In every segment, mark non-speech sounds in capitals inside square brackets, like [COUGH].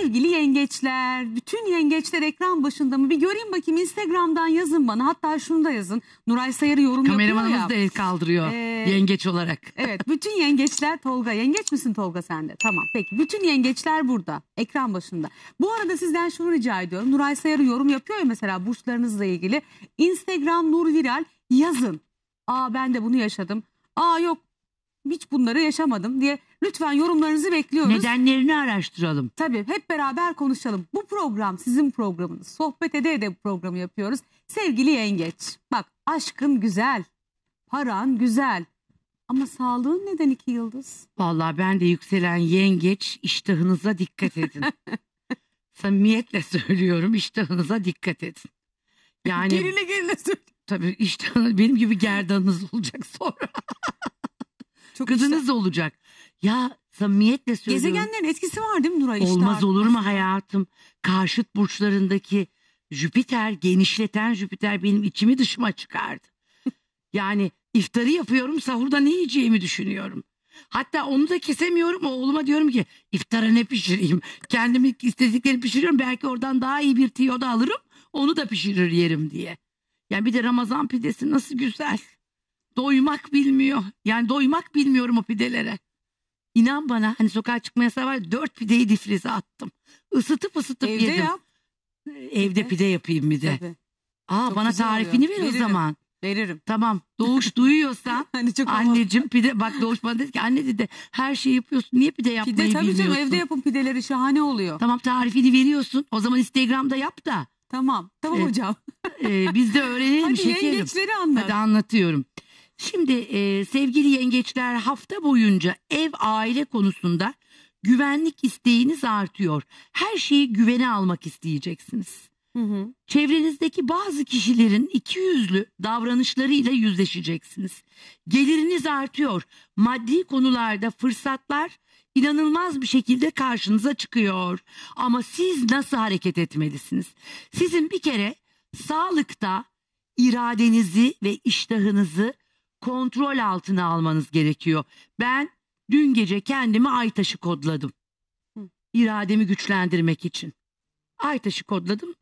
Sevgili yengeçler, bütün yengeçler ekran başında mı? Bir göreyim bakayım Instagram'dan yazın bana. Hatta şunu da yazın. Nuray Sayarı yorum yapıyor ya. da el kaldırıyor Ee, yengeç olarak. Evet, bütün yengeçler Tolga. Yengeç misin Tolga sen de? Tamam, peki. Bütün yengeçler burada, ekran başında. Bu arada sizden şunu rica ediyorum. Nuray Sayarı yorum yapıyor ya mesela burçlarınızla ilgili. Instagram Nur Viral yazın. Aa ben de bunu yaşadım. Aa yok hiç bunları yaşamadım diye lütfen yorumlarınızı bekliyoruz. Nedenlerini araştıralım. Tabii hep beraber konuşalım. Bu program sizin programınız. Sohbet ede ede bu programı yapıyoruz. Sevgili yengeç bak aşkın güzel, paran güzel ama sağlığın neden iki yıldız? Vallahi ben de yükselen yengeç iştahınıza dikkat edin. [LAUGHS] Samimiyetle söylüyorum iştahınıza dikkat edin. Yani Gerine gerine söylüyorum. tabii iştahınız benim gibi gerdanınız olacak sonra. [LAUGHS] Çok Gıdınız işte. olacak. Ya samimiyetle söylüyorum. Gezegenlerin etkisi var değil mi Nuray? Olmaz işte olur mu hayatım? Karşıt burçlarındaki Jüpiter, genişleten Jüpiter benim içimi dışıma çıkardı. [LAUGHS] yani iftarı yapıyorum sahurda ne yiyeceğimi düşünüyorum. Hatta onu da kesemiyorum. Oğluma diyorum ki iftara ne pişireyim? Kendimi istedikleri pişiriyorum. Belki oradan daha iyi bir tiyoda alırım. Onu da pişirir yerim diye. Yani bir de Ramazan pidesi nasıl güzel. Doymak bilmiyor. Yani doymak bilmiyorum o pidelere. İnan bana hani sokağa çıkma yasağı var. Dört pideyi difrize attım. Isıtıp ısıtıp Evde yedim. yap. Evde pide yapayım bir de. Tabii. Aa Çok bana tarifini oluyor. ver Veririm. o zaman. Veririm. Tamam Doğuş duyuyorsan [LAUGHS] Hani çok anneciğim pide bak Doğuş bana dedi ki anne dedi her şeyi yapıyorsun niye pide yapmayı Pide tabii bilmiyorsun? canım evde yapın pideleri şahane oluyor. Tamam tarifini veriyorsun o zaman Instagram'da yap da Tamam. Tamam Evet. hocam. e, biz de [LAUGHS] öğrenelim Hadi şekerim. yengeçleri anlat. Hadi anlatıyorum. Şimdi e, sevgili yengeçler hafta boyunca ev aile konusunda güvenlik isteğiniz artıyor. Her şeyi güvene almak isteyeceksiniz. Hı hı. Çevrenizdeki bazı kişilerin iki yüzlü davranışlarıyla yüzleşeceksiniz. Geliriniz artıyor. Maddi konularda fırsatlar inanılmaz bir şekilde karşınıza çıkıyor. Ama siz nasıl hareket etmelisiniz? Sizin bir kere sağlıkta iradenizi ve iştahınızı kontrol altına almanız gerekiyor. Ben dün gece kendime Aytaş'ı kodladım. İrademi güçlendirmek için. Aytaş'ı kodladım.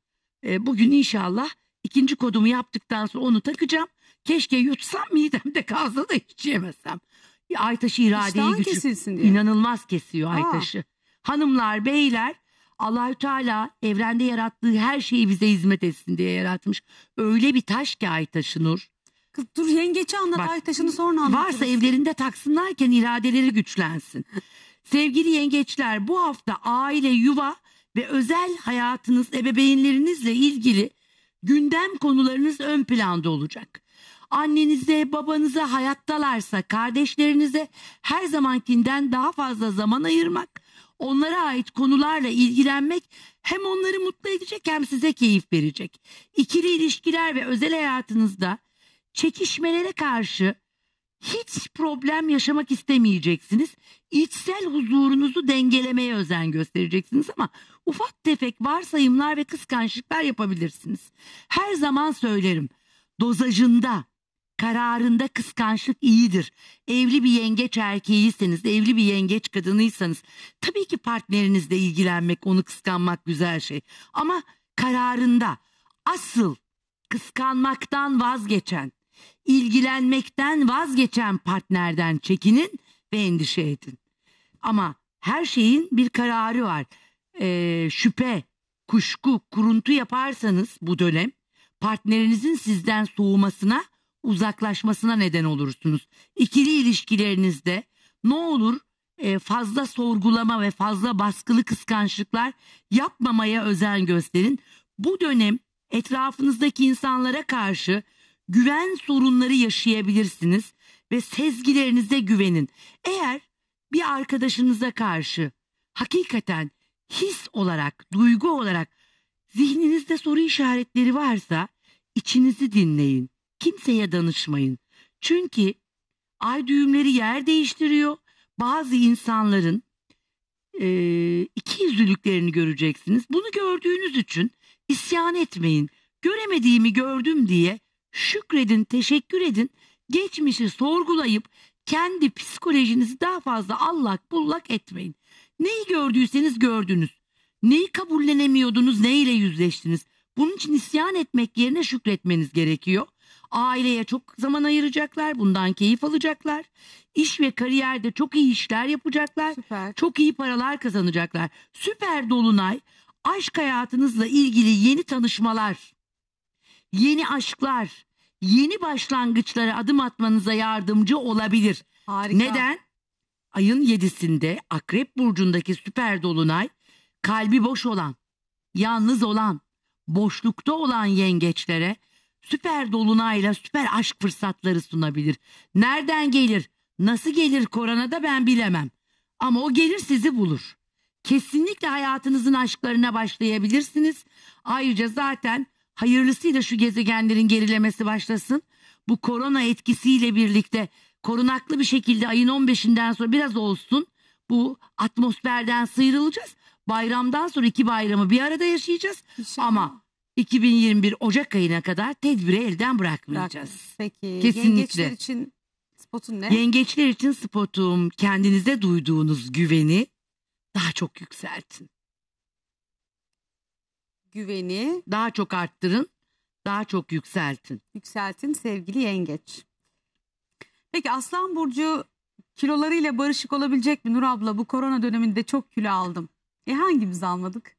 E, bugün inşallah ikinci kodumu yaptıktan sonra onu takacağım. Keşke yutsam midemde kalsa da hiç yemesem. Aytaş'ı iradeyi güçlü. kesilsin diye. İnanılmaz kesiyor Aytaş'ı. Hanımlar, beyler Allahü Teala evrende yarattığı her şeyi bize hizmet etsin diye yaratmış. Öyle bir taş ki Aytaş'ı Nur. Kız dur yengeçi anlat Bak, Aytaş'ını sonra anlat. Varsa evlerinde taksınlarken iradeleri güçlensin. Sevgili yengeçler bu hafta aile, yuva ve özel hayatınız ebeveynlerinizle ilgili gündem konularınız ön planda olacak. Annenize, babanıza hayattalarsa kardeşlerinize her zamankinden daha fazla zaman ayırmak, onlara ait konularla ilgilenmek hem onları mutlu edecek hem size keyif verecek. İkili ilişkiler ve özel hayatınızda çekişmelere karşı hiç problem yaşamak istemeyeceksiniz. İçsel huzurunuzu dengelemeye özen göstereceksiniz ama ufak tefek varsayımlar ve kıskançlıklar yapabilirsiniz. Her zaman söylerim. Dozajında, kararında kıskançlık iyidir. Evli bir yengeç erkeğiyseniz, evli bir yengeç kadınıysanız tabii ki partnerinizle ilgilenmek, onu kıskanmak güzel şey. Ama kararında asıl kıskanmaktan vazgeçen ilgilenmekten vazgeçen partnerden çekinin ve endişe edin. Ama her şeyin bir kararı var. Ee, şüphe, kuşku, kuruntu yaparsanız bu dönem partnerinizin sizden soğumasına, uzaklaşmasına neden olursunuz. İkili ilişkilerinizde ne olur e, fazla sorgulama ve fazla baskılı kıskançlıklar yapmamaya özen gösterin. Bu dönem etrafınızdaki insanlara karşı güven sorunları yaşayabilirsiniz ve sezgilerinize güvenin. Eğer bir arkadaşınıza karşı hakikaten his olarak, duygu olarak zihninizde soru işaretleri varsa içinizi dinleyin. Kimseye danışmayın. Çünkü ay düğümleri yer değiştiriyor. Bazı insanların e, iki yüzlülüklerini göreceksiniz. Bunu gördüğünüz için isyan etmeyin. Göremediğimi gördüm diye şükredin, teşekkür edin. Geçmişi sorgulayıp kendi psikolojinizi daha fazla allak bullak etmeyin. Neyi gördüyseniz gördünüz. Neyi kabullenemiyordunuz, neyle yüzleştiniz. Bunun için isyan etmek yerine şükretmeniz gerekiyor. Aileye çok zaman ayıracaklar, bundan keyif alacaklar. İş ve kariyerde çok iyi işler yapacaklar. Süper. Çok iyi paralar kazanacaklar. Süper dolunay, aşk hayatınızla ilgili yeni tanışmalar yeni aşklar, yeni başlangıçlara adım atmanıza yardımcı olabilir. Harika. Neden? Ayın yedisinde Akrep Burcu'ndaki süper dolunay kalbi boş olan, yalnız olan, boşlukta olan yengeçlere süper dolunayla süper aşk fırsatları sunabilir. Nereden gelir, nasıl gelir Korana'da ben bilemem. Ama o gelir sizi bulur. Kesinlikle hayatınızın aşklarına başlayabilirsiniz. Ayrıca zaten Hayırlısıyla şu gezegenlerin gerilemesi başlasın. Bu korona etkisiyle birlikte korunaklı bir şekilde ayın 15'inden sonra biraz olsun bu atmosferden sıyrılacağız. Bayramdan sonra iki bayramı bir arada yaşayacağız. İnşallah. Ama 2021 Ocak ayına kadar tedbiri elden bırakmayacağız. Peki. Kesinlikle. Yengeçler için spotun ne? Yengeçler için spotum kendinize duyduğunuz güveni daha çok yükseltin güveni daha çok arttırın, daha çok yükseltin. yükseltin sevgili yengeç. Peki Aslan Burcu kilolarıyla barışık olabilecek mi Nur abla? Bu korona döneminde çok kilo aldım. E hangimiz almadık?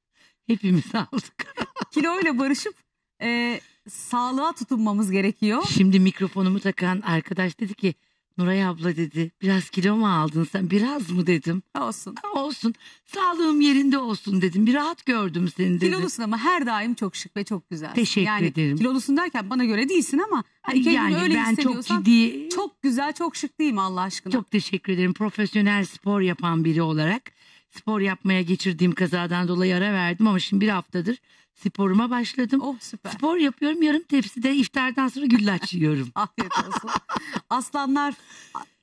Hepimiz aldık. [LAUGHS] Kiloyla barışıp e, sağlığa tutunmamız gerekiyor. Şimdi mikrofonumu takan arkadaş dedi ki Nuray abla dedi biraz kilo mu aldın sen biraz mı dedim. Olsun. Olsun sağlığım yerinde olsun dedim bir rahat gördüm seni dedi. Kilolusun ama her daim çok şık ve çok güzel. Teşekkür yani, ederim. Kilolusun derken bana göre değilsin ama hani kendini yani, öyle ben çok, ciddi... çok güzel çok şık değil mi Allah aşkına? Çok teşekkür ederim profesyonel spor yapan biri olarak spor yapmaya geçirdiğim kazadan dolayı ara verdim ama şimdi bir haftadır sporuma başladım. Oh süper. Spor yapıyorum yarım tepside iftardan sonra güllaç yiyorum. [LAUGHS] Afiyet olsun. Aslanlar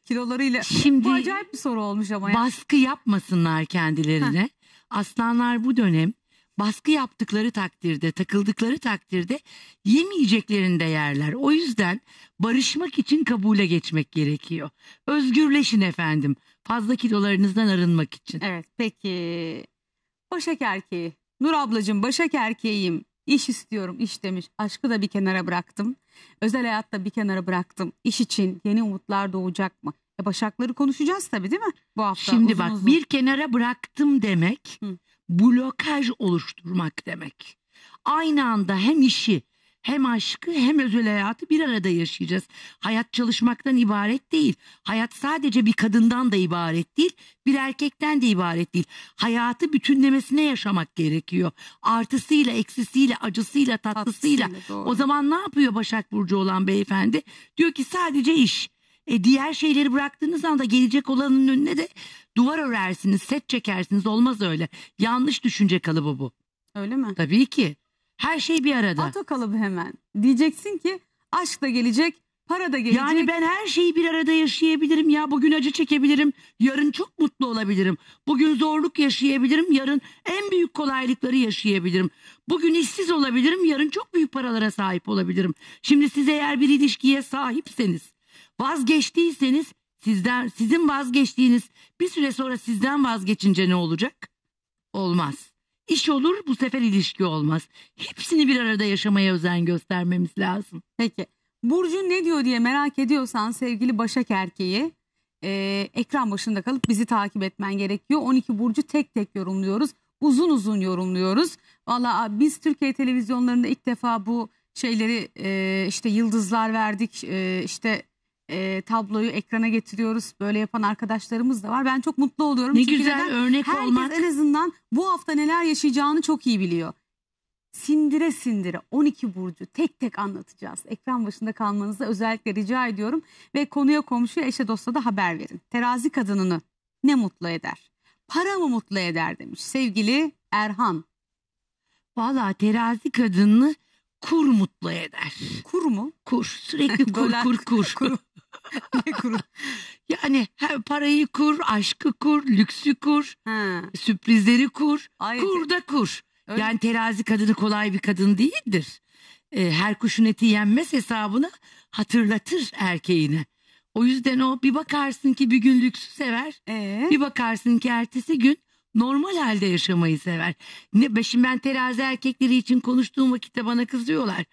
kilolarıyla. Şimdi bu acayip bir soru olmuş ama. Ya. Baskı yapmasınlar kendilerine. Aslanlar bu dönem baskı yaptıkları takdirde, takıldıkları takdirde yemeyeceklerinde yerler. O yüzden barışmak için kabule geçmek gerekiyor. Özgürleşin efendim. Fazla kilolarınızdan arınmak için. Evet peki. Başak erkeği. Nur ablacığım başak erkeğiyim. İş istiyorum iş demiş. Aşkı da bir kenara bıraktım. Özel hayatta bir kenara bıraktım. İş için yeni umutlar doğacak mı? E başakları konuşacağız tabii değil mi bu hafta? Şimdi uzun bak uzun. bir kenara bıraktım demek. Hı blokaj oluşturmak demek. Aynı anda hem işi hem aşkı hem özel hayatı bir arada yaşayacağız. Hayat çalışmaktan ibaret değil. Hayat sadece bir kadından da ibaret değil, bir erkekten de ibaret değil. Hayatı bütünlemesine yaşamak gerekiyor. Artısıyla, eksisiyle, acısıyla, tatlısıyla. tatlısıyla o zaman ne yapıyor Başak Burcu olan beyefendi? Diyor ki sadece iş. E, diğer şeyleri bıraktığınız anda gelecek olanın önüne de duvar örersiniz, set çekersiniz. Olmaz öyle. Yanlış düşünce kalıbı bu. Öyle mi? Tabii ki. Her şey bir arada. At kalıbı hemen. Diyeceksin ki aşk da gelecek, para da gelecek. Yani ben her şeyi bir arada yaşayabilirim ya. Bugün acı çekebilirim, yarın çok mutlu olabilirim. Bugün zorluk yaşayabilirim, yarın en büyük kolaylıkları yaşayabilirim. Bugün işsiz olabilirim, yarın çok büyük paralara sahip olabilirim. Şimdi siz eğer bir ilişkiye sahipseniz Vazgeçtiyseniz sizden sizin vazgeçtiğiniz bir süre sonra sizden vazgeçince ne olacak? Olmaz. İş olur bu sefer ilişki olmaz. Hepsini bir arada yaşamaya özen göstermemiz lazım. Peki. Burcu ne diyor diye merak ediyorsan sevgili Başak erkeği e, ekran başında kalıp bizi takip etmen gerekiyor. 12 Burcu tek tek yorumluyoruz. Uzun uzun yorumluyoruz. Valla biz Türkiye televizyonlarında ilk defa bu şeyleri e, işte yıldızlar verdik e, işte e, tabloyu ekrana getiriyoruz. Böyle yapan arkadaşlarımız da var. Ben çok mutlu oluyorum. Ne Çünkü güzel neden? örnek Herkes olmak. en azından bu hafta neler yaşayacağını çok iyi biliyor. Sindire sindire 12 burcu tek tek anlatacağız. Ekran başında kalmanızı özellikle rica ediyorum. Ve konuya komşuya eşe dosta da haber verin. Terazi kadınını ne mutlu eder? Para mı mutlu eder demiş sevgili Erhan. Valla terazi kadını kur mutlu eder. Kur mu? Kur. Sürekli [LAUGHS] kur kur kur. kur. [LAUGHS] ne kuru? [LAUGHS] Yani her parayı kur, aşkı kur, lüksü kur, ha. sürprizleri kur. Ay, kur da kur. Öyle. Yani terazi kadını kolay bir kadın değildir. Ee, her kuşun eti yenmez hesabını hatırlatır erkeğine. O yüzden o bir bakarsın ki bir gün lüksü sever. Ee? Bir bakarsın ki ertesi gün normal halde yaşamayı sever. Ne, şimdi ben terazi erkekleri için konuştuğum vakitte bana kızıyorlar.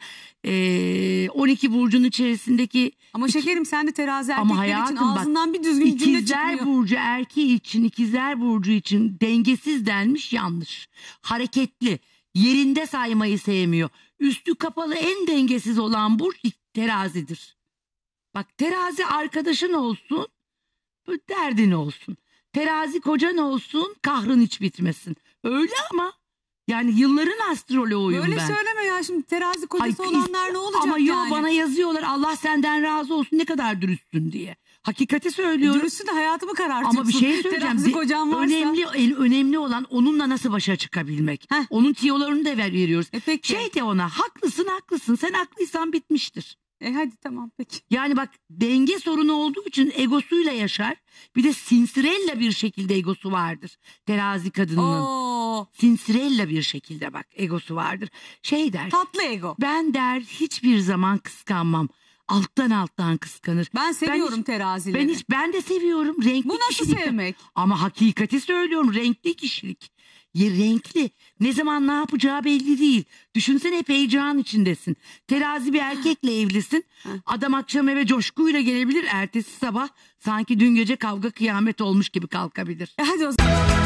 Ee, 12 burcun içerisindeki... Ama şekerim sen de terazi erkekleri ama hayatım, için ağzından bak, bir düzgün cümle çıkmıyor. İkizler burcu erkeği için, ikizler burcu için dengesiz denmiş yanlış. Hareketli, yerinde saymayı sevmiyor. Üstü kapalı en dengesiz olan burç terazidir. Bak terazi arkadaşın olsun, derdin olsun. Terazi kocan olsun kahrın hiç bitmesin. Öyle ama yani yılların astroloğuyum Böyle ben. söyleme ya şimdi terazi kocası Ay, olanlar ne olacak Ama yani? yok bana yazıyorlar Allah senden razı olsun ne kadar dürüstsün diye. Hakikati söylüyorum. E, dürüstsün de hayatımı karartıyorsun. Ama bir şey [LAUGHS] söyleyeceğim. Terazi kocan varsa. Önemli, önemli olan onunla nasıl başa çıkabilmek. Heh. Onun tiyolarını da veriyoruz. E peki. Şey de ona haklısın haklısın sen haklıysan bitmiştir. E hadi tamam peki. Yani bak denge sorunu olduğu için egosuyla yaşar. Bir de sinsirella bir şekilde egosu vardır. Terazi kadının. Oo. Sinsirella bir şekilde bak egosu vardır. Şey der. Tatlı ego. Ben der hiçbir zaman kıskanmam. Alttan alttan kıskanır. Ben seviyorum ben hiç, terazileri. Ben hiç ben de seviyorum renkli kişilik. Bu nasıl kişilik. sevmek? Ama hakikati söylüyorum renkli kişilik. E, renkli. Ne zaman ne yapacağı belli değil. Düşünsene hep heyecan içindesin. Terazi bir erkekle evlisin. Adam akşam eve coşkuyla gelebilir. Ertesi sabah sanki dün gece kavga kıyamet olmuş gibi kalkabilir. E, hadi o zaman.